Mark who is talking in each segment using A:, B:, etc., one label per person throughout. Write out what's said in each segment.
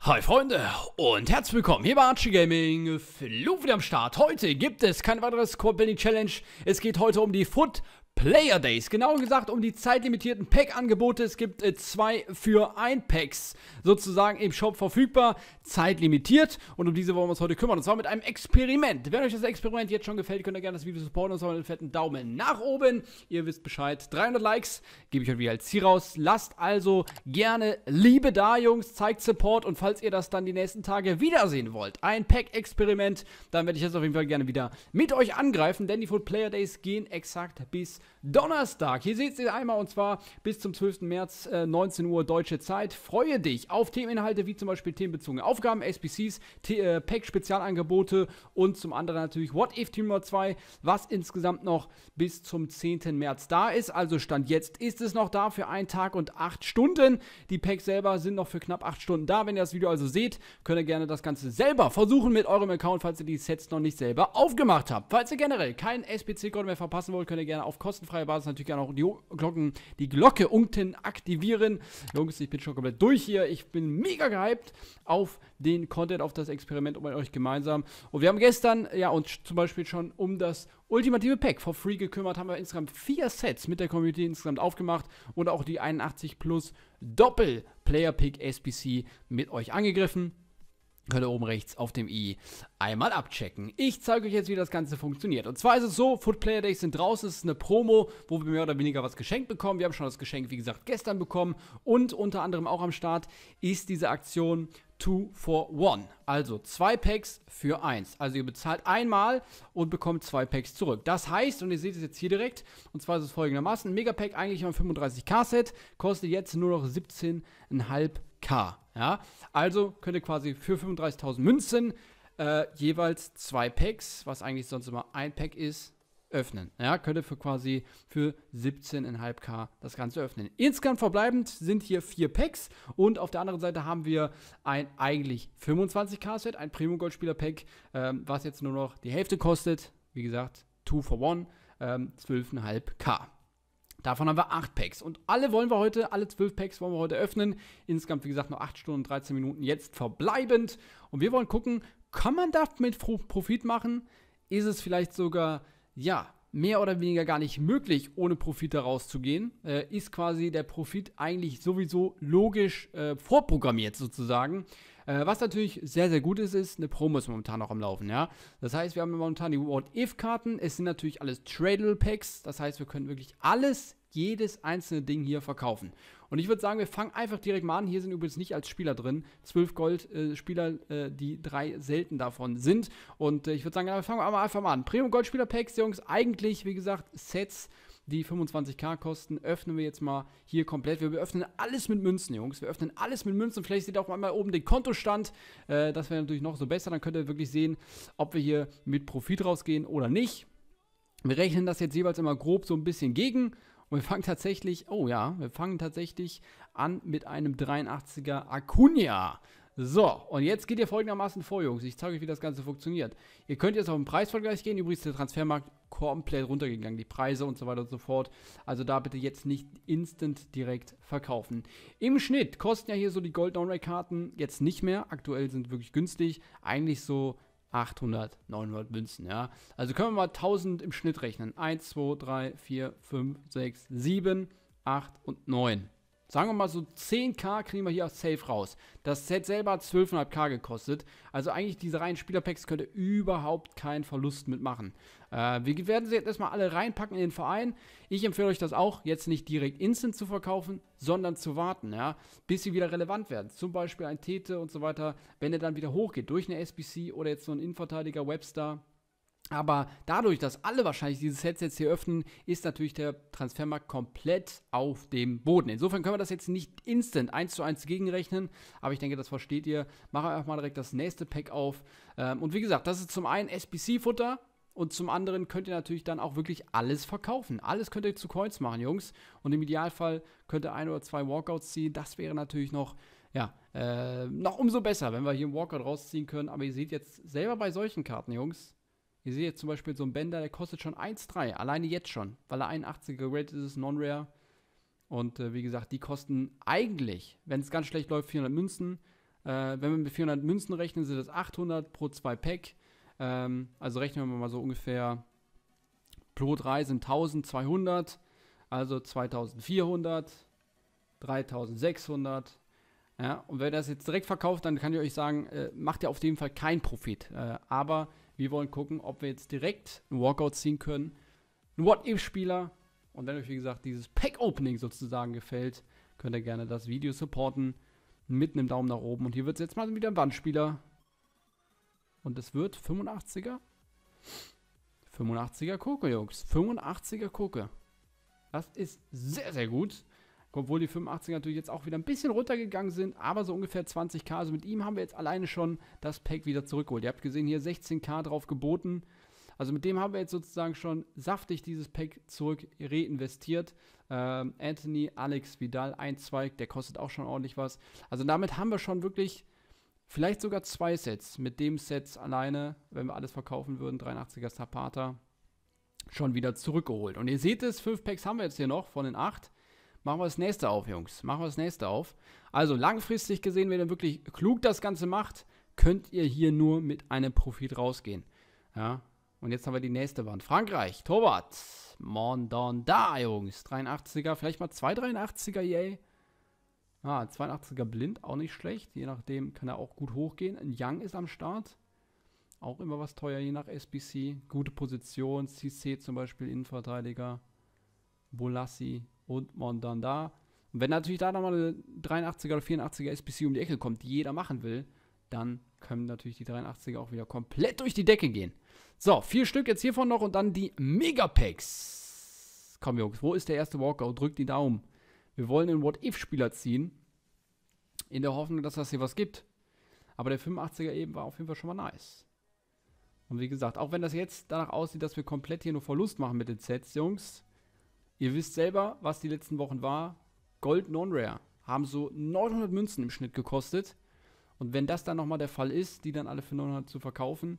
A: Hi Freunde und herzlich willkommen hier bei Archie Gaming. Flug wieder am Start. Heute gibt es keine weitere Squad Building Challenge. Es geht heute um die Foot Player Days. Genauer gesagt um die zeitlimitierten Pack-Angebote. Es gibt äh, zwei für ein Packs sozusagen im Shop verfügbar. Zeitlimitiert. Und um diese wollen wir uns heute kümmern. Und zwar mit einem Experiment. Wenn euch das Experiment jetzt schon gefällt, könnt ihr gerne das Video supporten und zwar mit einem fetten Daumen nach oben. Ihr wisst Bescheid. 300 Likes gebe ich euch wieder als Ziel raus. Lasst also gerne Liebe da, Jungs. Zeigt Support. Und falls ihr das dann die nächsten Tage wiedersehen wollt, ein Pack-Experiment, dann werde ich das auf jeden Fall gerne wieder mit euch angreifen. Denn die Full Player Days gehen exakt bis Donnerstag. Hier seht ihr einmal und zwar bis zum 12. März äh, 19 Uhr deutsche Zeit. Freue dich auf Themeninhalte wie zum Beispiel themenbezogene Aufgaben, SPCs, T äh, Pack Spezialangebote und zum anderen natürlich What If Team 2, was insgesamt noch bis zum 10. März da ist. Also Stand jetzt ist es noch da für einen Tag und acht Stunden. Die Packs selber sind noch für knapp acht Stunden da. Wenn ihr das Video also seht, könnt ihr gerne das Ganze selber versuchen mit eurem Account, falls ihr die Sets noch nicht selber aufgemacht habt. Falls ihr generell keinen SPC-Code mehr verpassen wollt, könnt ihr gerne auf Kosten kostenfreie Basis natürlich gerne auch die Glocken, die Glocke unten aktivieren. Jungs, ich bin schon komplett durch hier. Ich bin mega gehypt auf den Content, auf das Experiment und um euch gemeinsam. Und wir haben gestern ja uns zum Beispiel schon um das ultimative Pack for free gekümmert, haben wir insgesamt vier Sets mit der Community insgesamt aufgemacht und auch die 81 plus Doppel Player Pick SBC mit euch angegriffen könnt ihr oben rechts auf dem i einmal abchecken. Ich zeige euch jetzt, wie das Ganze funktioniert. Und zwar ist es so, Foot Player Days sind draußen, es ist eine Promo, wo wir mehr oder weniger was geschenkt bekommen. Wir haben schon das Geschenk, wie gesagt, gestern bekommen. Und unter anderem auch am Start ist diese Aktion 2 for 1. Also zwei Packs für eins. Also ihr bezahlt einmal und bekommt zwei Packs zurück. Das heißt, und ihr seht es jetzt hier direkt, und zwar ist es folgendermaßen, ein Megapack eigentlich ein 35k-Set, kostet jetzt nur noch 17,5 K. Ja? Also könnt ihr quasi für 35.000 Münzen äh, jeweils zwei Packs, was eigentlich sonst immer ein Pack ist, öffnen. Ja, könnt für quasi für 17,5k das Ganze öffnen. Insgesamt verbleibend sind hier vier Packs und auf der anderen Seite haben wir ein eigentlich 25k Set, ein Premium Goldspieler Pack, ähm, was jetzt nur noch die Hälfte kostet. Wie gesagt, 2 for 1, ähm, 12,5k. Davon haben wir 8 Packs. Und alle wollen wir heute, alle 12 Packs wollen wir heute öffnen. Insgesamt, wie gesagt, nur 8 Stunden und 13 Minuten jetzt verbleibend. Und wir wollen gucken, kann man damit Profit machen? Ist es vielleicht sogar, ja, mehr oder weniger gar nicht möglich, ohne Profit daraus zu gehen? Äh, ist quasi der Profit eigentlich sowieso logisch äh, vorprogrammiert sozusagen? Äh, was natürlich sehr, sehr gut ist, ist, eine Promo ist momentan noch am Laufen, ja. Das heißt, wir haben momentan die What-If-Karten. Es sind natürlich alles tradle Packs. Das heißt, wir können wirklich alles, jedes einzelne Ding hier verkaufen. Und ich würde sagen, wir fangen einfach direkt mal an. Hier sind übrigens nicht als Spieler drin. Zwölf Gold-Spieler, äh, äh, die drei selten davon sind. Und äh, ich würde sagen, ja, wir fangen einfach mal an. Premium Gold-Spieler-Packs, Jungs, eigentlich, wie gesagt, Sets die 25k kosten, öffnen wir jetzt mal hier komplett. Wir öffnen alles mit Münzen, Jungs. Wir öffnen alles mit Münzen. Vielleicht seht ihr auch mal oben den Kontostand. Äh, das wäre natürlich noch so besser. Dann könnt ihr wirklich sehen, ob wir hier mit Profit rausgehen oder nicht. Wir rechnen das jetzt jeweils immer grob so ein bisschen gegen. Und wir fangen tatsächlich, oh ja, wir fangen tatsächlich an mit einem 83er Acuna. So, und jetzt geht ihr folgendermaßen vor, Jungs. Ich zeige euch, wie das Ganze funktioniert. Ihr könnt jetzt auf den Preisvergleich gehen. Übrigens ist der Transfermarkt komplett runtergegangen, die Preise und so weiter und so fort. Also da bitte jetzt nicht instant direkt verkaufen. Im Schnitt kosten ja hier so die Gold ray karten jetzt nicht mehr. Aktuell sind wirklich günstig. Eigentlich so 800, 900 Münzen, ja. Also können wir mal 1000 im Schnitt rechnen. 1, 2, 3, 4, 5, 6, 7, 8 und 9. Sagen wir mal so 10k kriegen wir hier safe raus. Das Set selber hat 12,5k gekostet. Also eigentlich diese reinen Spielerpacks könnt ihr überhaupt keinen Verlust mitmachen. Äh, wir werden sie jetzt erstmal alle reinpacken in den Verein. Ich empfehle euch das auch, jetzt nicht direkt instant zu verkaufen, sondern zu warten, ja, bis sie wieder relevant werden. Zum Beispiel ein Tete und so weiter, wenn er dann wieder hochgeht durch eine SBC oder jetzt so ein Innenverteidiger, Webster, aber dadurch, dass alle wahrscheinlich dieses Headsets hier öffnen, ist natürlich der Transfermarkt komplett auf dem Boden. Insofern können wir das jetzt nicht instant eins zu eins gegenrechnen, aber ich denke, das versteht ihr. Machen wir einfach mal direkt das nächste Pack auf. Ähm, und wie gesagt, das ist zum einen SBC-Futter, und zum anderen könnt ihr natürlich dann auch wirklich alles verkaufen. Alles könnt ihr zu Coins machen, Jungs. Und im Idealfall könnt ihr ein oder zwei Walkouts ziehen. Das wäre natürlich noch, ja, äh, noch umso besser, wenn wir hier einen Walkout rausziehen können. Aber ihr seht jetzt selber bei solchen Karten, Jungs, Ihr seht jetzt zum Beispiel so einen Bender, der kostet schon 1,3, alleine jetzt schon, weil er 81 geratet ist, Non-Rare. Und äh, wie gesagt, die kosten eigentlich, wenn es ganz schlecht läuft, 400 Münzen. Äh, wenn wir mit 400 Münzen rechnen, sind das 800 pro 2 Pack. Ähm, also rechnen wir mal so ungefähr pro 3 sind 1200, also 2400, 3600. Ja, und wenn das jetzt direkt verkauft, dann kann ich euch sagen, äh, macht ihr auf jeden Fall keinen Profit. Äh, aber wir wollen gucken, ob wir jetzt direkt einen Walkout ziehen können. Ein What-If-Spieler. Und wenn euch, wie gesagt, dieses Pack-Opening sozusagen gefällt, könnt ihr gerne das Video supporten. Mit einem Daumen nach oben. Und hier wird es jetzt mal wieder ein Bandspieler. Und es wird 85er. 85er Koke, Jungs. 85er Koke. Das ist sehr, sehr gut. Obwohl die 85 natürlich jetzt auch wieder ein bisschen runtergegangen sind, aber so ungefähr 20k. Also mit ihm haben wir jetzt alleine schon das Pack wieder zurückgeholt. Ihr habt gesehen, hier 16k drauf geboten. Also mit dem haben wir jetzt sozusagen schon saftig dieses Pack zurück reinvestiert. Ähm, Anthony, Alex, Vidal, ein Zweig, der kostet auch schon ordentlich was. Also damit haben wir schon wirklich vielleicht sogar zwei Sets. Mit dem Set alleine, wenn wir alles verkaufen würden, 83er Zapata, schon wieder zurückgeholt. Und ihr seht es, fünf Packs haben wir jetzt hier noch von den acht. Machen wir das nächste auf, Jungs. Machen wir das nächste auf. Also langfristig gesehen, wenn ihr wirklich klug das Ganze macht, könnt ihr hier nur mit einem Profit rausgehen. Ja. Und jetzt haben wir die nächste Wand. Frankreich, Torwart. Mondon da, Jungs. 83er, vielleicht mal 283 er yay. Ah, 82er blind, auch nicht schlecht. Je nachdem kann er auch gut hochgehen. Ein Young ist am Start. Auch immer was teuer, je nach SBC. Gute Position. CC zum Beispiel, Innenverteidiger. Bolassi, und man dann da. Und wenn natürlich da nochmal eine 83er oder 84er SPC um die Ecke kommt, die jeder machen will, dann können natürlich die 83er auch wieder komplett durch die Decke gehen. So, vier Stück jetzt hiervon noch und dann die Megapacks. Komm, Jungs, wo ist der erste Walker? Drückt die Daumen. Wir wollen den What-If-Spieler ziehen. In der Hoffnung, dass das hier was gibt. Aber der 85er eben war auf jeden Fall schon mal nice. Und wie gesagt, auch wenn das jetzt danach aussieht, dass wir komplett hier nur Verlust machen mit den Sets, Jungs, Ihr wisst selber, was die letzten Wochen war. Gold Non-Rare haben so 900 Münzen im Schnitt gekostet. Und wenn das dann nochmal der Fall ist, die dann alle für 900 zu verkaufen,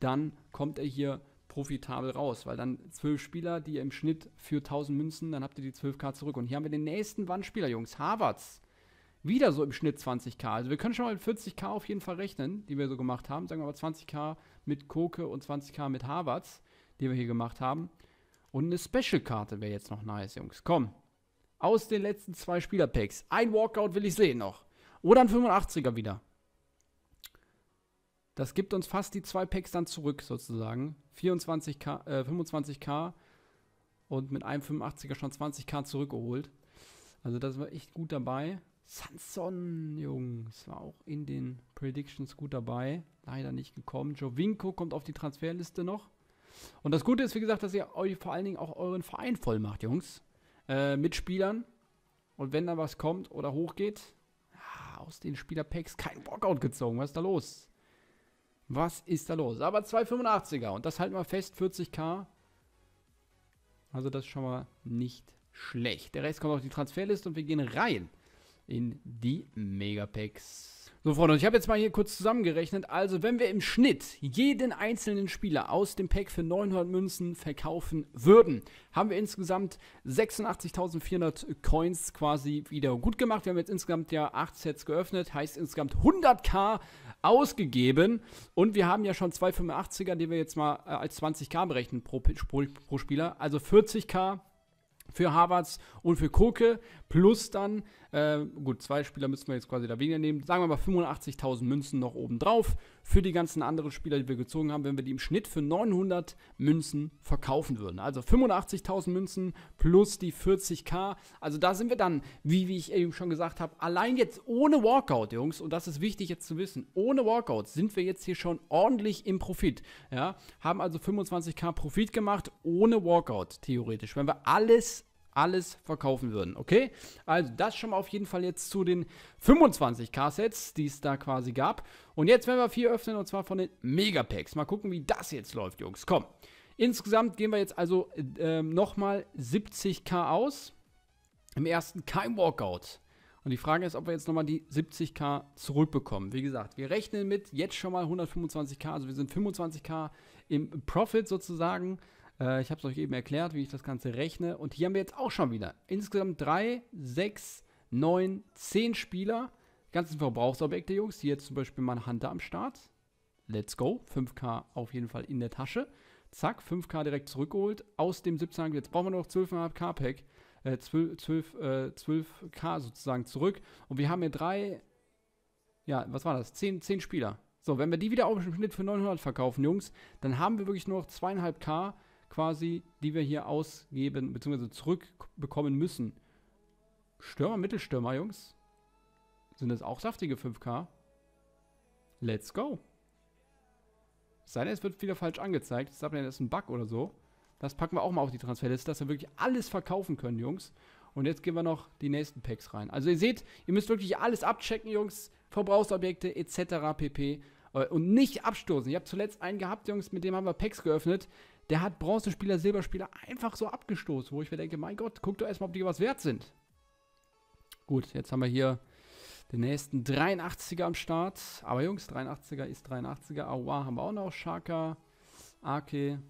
A: dann kommt er hier profitabel raus, weil dann 12 Spieler, die im Schnitt für 1000 Münzen, dann habt ihr die 12k zurück. Und hier haben wir den nächsten Wandspieler, Jungs, Harvards. Wieder so im Schnitt 20k. Also wir können schon mal mit 40k auf jeden Fall rechnen, die wir so gemacht haben. Sagen wir mal 20k mit Koke und 20k mit Harvards, die wir hier gemacht haben. Und eine Special-Karte wäre jetzt noch nice, Jungs. Komm. Aus den letzten zwei Spieler-Packs. Ein Walkout will ich sehen noch. Oder ein 85er wieder. Das gibt uns fast die zwei Packs dann zurück, sozusagen. 24K, äh, 25k und mit einem 85er schon 20k zurückgeholt. Also das war echt gut dabei. Sanson, Jungs, war auch in den Predictions gut dabei. Leider nicht gekommen. Jovinko kommt auf die Transferliste noch. Und das Gute ist, wie gesagt, dass ihr euch vor allen Dingen auch euren Verein voll macht, Jungs. Äh, mit Spielern. Und wenn da was kommt oder hochgeht, ah, aus den Spielerpacks kein Workout gezogen. Was ist da los? Was ist da los? Aber 285er und das halten wir fest, 40k. Also das ist schon mal nicht schlecht. Der Rest kommt auf die Transferliste und wir gehen rein in die Megapacks. So, Freunde, ich habe jetzt mal hier kurz zusammengerechnet. Also, wenn wir im Schnitt jeden einzelnen Spieler aus dem Pack für 900 Münzen verkaufen würden, haben wir insgesamt 86.400 Coins quasi wieder gut gemacht. Wir haben jetzt insgesamt ja 8 Sets geöffnet, heißt insgesamt 100k ausgegeben. Und wir haben ja schon 285er, die wir jetzt mal äh, als 20k berechnen pro, pro Spieler. Also 40k für Havertz und für Koke plus dann, äh, gut, zwei Spieler müssen wir jetzt quasi da weniger nehmen, sagen wir mal 85.000 Münzen noch oben drauf für die ganzen anderen Spieler, die wir gezogen haben, wenn wir die im Schnitt für 900 Münzen verkaufen würden. Also 85.000 Münzen plus die 40k. Also da sind wir dann, wie, wie ich eben schon gesagt habe, allein jetzt ohne Walkout, Jungs, und das ist wichtig jetzt zu wissen, ohne Walkout sind wir jetzt hier schon ordentlich im Profit. Ja? Haben also 25k Profit gemacht ohne Walkout, theoretisch. Wenn wir alles alles verkaufen würden. Okay, also das schon mal auf jeden Fall jetzt zu den 25k-Sets, die es da quasi gab. Und jetzt werden wir vier öffnen und zwar von den Megapacks. Mal gucken, wie das jetzt läuft, Jungs. Komm. Insgesamt gehen wir jetzt also äh, nochmal 70k aus. Im ersten kein Walkout. Und die Frage ist, ob wir jetzt nochmal die 70k zurückbekommen. Wie gesagt, wir rechnen mit jetzt schon mal 125k. Also wir sind 25k im Profit sozusagen. Äh, ich habe es euch eben erklärt, wie ich das Ganze rechne. Und hier haben wir jetzt auch schon wieder insgesamt 3, 6, 9, 10 Spieler. Ganzen Verbrauchsobjekte, Jungs. Hier jetzt zum Beispiel mal ein Hunter am Start. Let's go. 5K auf jeden Fall in der Tasche. Zack, 5K direkt zurückgeholt. Aus dem 17er, jetzt brauchen wir noch 12,5K Pack. Äh, 12, 12, äh, 12K sozusagen zurück. Und wir haben hier drei, ja, was war das? 10, 10 Spieler. So, wenn wir die wieder auf dem Schnitt für 900 verkaufen, Jungs, dann haben wir wirklich nur noch 2,5K quasi, die wir hier ausgeben, bzw. zurückbekommen müssen. Stürmer, Mittelstürmer, Jungs. Sind das auch saftige 5K? Let's go. Sei denn, es wird wieder falsch angezeigt. Das ist ein Bug oder so. Das packen wir auch mal auf die Transferliste, dass wir wirklich alles verkaufen können, Jungs. Und jetzt gehen wir noch die nächsten Packs rein. Also ihr seht, ihr müsst wirklich alles abchecken, Jungs. Verbrauchsobjekte etc. pp. Äh, und nicht abstoßen. Ich habe zuletzt einen gehabt, Jungs, mit dem haben wir Packs geöffnet. Der hat Bronzespieler, Silberspieler einfach so abgestoßen, wo ich mir denke, mein Gott, guck doch erstmal, ob die was wert sind. Gut, jetzt haben wir hier den nächsten 83er am Start. Aber Jungs, 83er ist 83er. Aua haben wir auch noch. Shaka, Ake.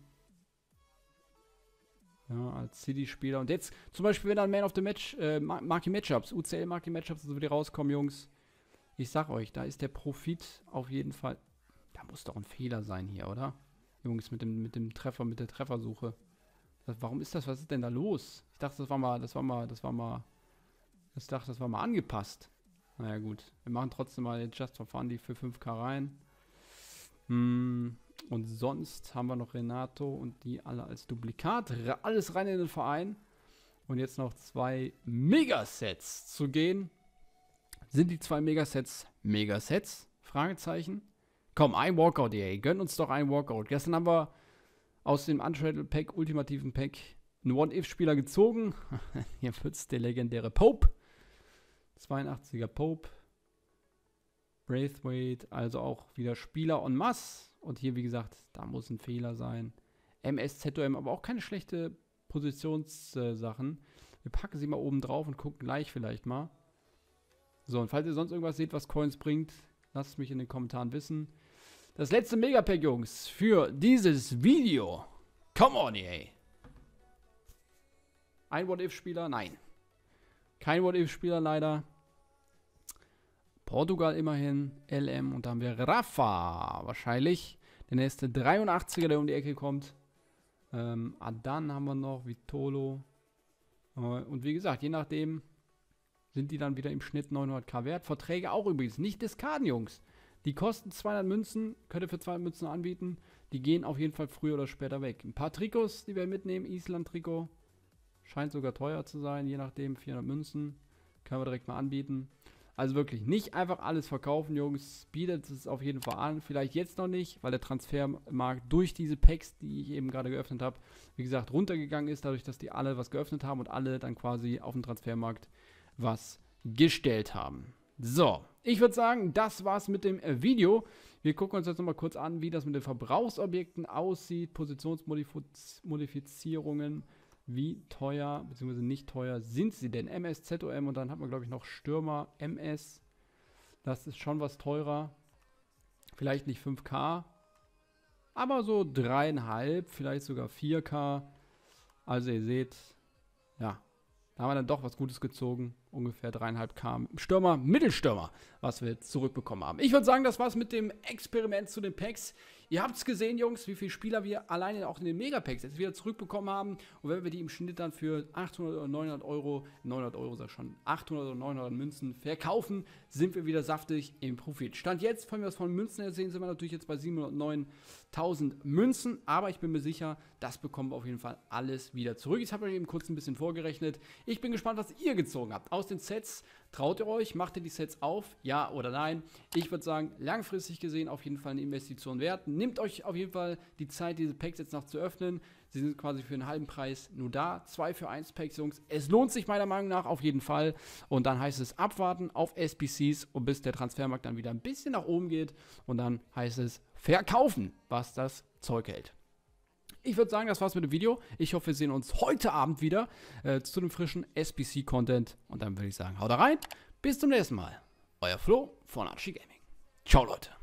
A: Ja, als City-Spieler. Und jetzt zum Beispiel, wenn dann Man of the Match, äh, Marky Matchups, UCL Marky Matchups und so also die rauskommen, Jungs. Ich sag euch, da ist der Profit auf jeden Fall... Da muss doch ein Fehler sein hier, oder? Jungs, mit dem, mit dem Treffer, mit der Treffersuche. Das, warum ist das? Was ist denn da los? Ich dachte, das war mal, das war mal, das war mal... Ich dachte, das war mal angepasst. Naja, gut. Wir machen trotzdem mal den Just for Fun, die für 5k rein. Hm, und sonst haben wir noch Renato und die alle als Duplikat. Alles rein in den Verein. Und jetzt noch zwei Megasets zu gehen. Sind die zwei Megasets Megasets? Fragezeichen. Komm, ein Walkout, EA. Gönn uns doch ein Walkout. Gestern haben wir aus dem Untraded Pack, ultimativen Pack, einen One-If-Spieler gezogen. Hier wird's der legendäre Pope. 82er Pope. Braithwaite, also auch wieder Spieler en masse. Und hier, wie gesagt, da muss ein Fehler sein. MSZOM, aber auch keine schlechte Positionssachen. Äh, wir packen sie mal oben drauf und gucken gleich vielleicht mal. So, und falls ihr sonst irgendwas seht, was Coins bringt, lasst es mich in den Kommentaren wissen. Das letzte Megapack, Jungs, für dieses Video. Come on, ey. Ein What-If-Spieler? Nein. Kein What-If-Spieler leider. Portugal immerhin, LM und dann haben wir Rafa wahrscheinlich. Der nächste 83er, der um die Ecke kommt. Ähm, Adan haben wir noch, Vitolo. Äh, und wie gesagt, je nachdem, sind die dann wieder im Schnitt 900k wert. Verträge auch übrigens, nicht Diskaden, Jungs. Die kosten 200 Münzen, könnt ihr für 200 Münzen anbieten. Die gehen auf jeden Fall früher oder später weg. Ein paar Trikots, die wir mitnehmen, Island-Trikot. Scheint sogar teuer zu sein, je nachdem, 400 Münzen. Können wir direkt mal anbieten. Also wirklich, nicht einfach alles verkaufen, Jungs. Bietet es auf jeden Fall an. Vielleicht jetzt noch nicht, weil der Transfermarkt durch diese Packs, die ich eben gerade geöffnet habe, wie gesagt, runtergegangen ist, dadurch, dass die alle was geöffnet haben und alle dann quasi auf dem Transfermarkt was gestellt haben. So, ich würde sagen, das war's mit dem äh, Video. Wir gucken uns jetzt nochmal kurz an, wie das mit den Verbrauchsobjekten aussieht, Positionsmodifizierungen, wie teuer bzw. nicht teuer sind sie denn? MS, ZOM und dann hat man, glaube ich, noch Stürmer, MS. Das ist schon was teurer. Vielleicht nicht 5K, aber so dreieinhalb, vielleicht sogar 4K. Also ihr seht, ja, da haben wir dann doch was Gutes gezogen. Ungefähr dreieinhalb K Stürmer, Mittelstürmer, was wir jetzt zurückbekommen haben. Ich würde sagen, das war's mit dem Experiment zu den Packs. Ihr habt's gesehen, Jungs, wie viele Spieler wir alleine auch in den Megapacks jetzt wieder zurückbekommen haben. Und wenn wir die im Schnitt dann für 800 oder 900 Euro, 900 Euro sag schon, 800 oder 900 Münzen verkaufen, sind wir wieder saftig im Profit. Stand jetzt, wenn wir was von Münzen erzählen, sind wir natürlich jetzt bei 709 Euro. 1000 Münzen, aber ich bin mir sicher, das bekommen wir auf jeden Fall alles wieder zurück. Ich habe euch eben kurz ein bisschen vorgerechnet. Ich bin gespannt, was ihr gezogen habt. Aus den Sets, traut ihr euch, macht ihr die Sets auf, ja oder nein? Ich würde sagen, langfristig gesehen auf jeden Fall eine Investition wert. Nehmt euch auf jeden Fall die Zeit, diese Packs jetzt noch zu öffnen. Sie sind quasi für einen halben Preis nur da. Zwei für eins Packs, Jungs. Es lohnt sich meiner Meinung nach auf jeden Fall. Und dann heißt es abwarten auf SBCs und bis der Transfermarkt dann wieder ein bisschen nach oben geht. Und dann heißt es verkaufen, was das Zeug hält. Ich würde sagen, das war's mit dem Video. Ich hoffe, wir sehen uns heute Abend wieder äh, zu dem frischen spc content Und dann würde ich sagen, haut rein. Bis zum nächsten Mal. Euer Flo von Archie Gaming. Ciao, Leute.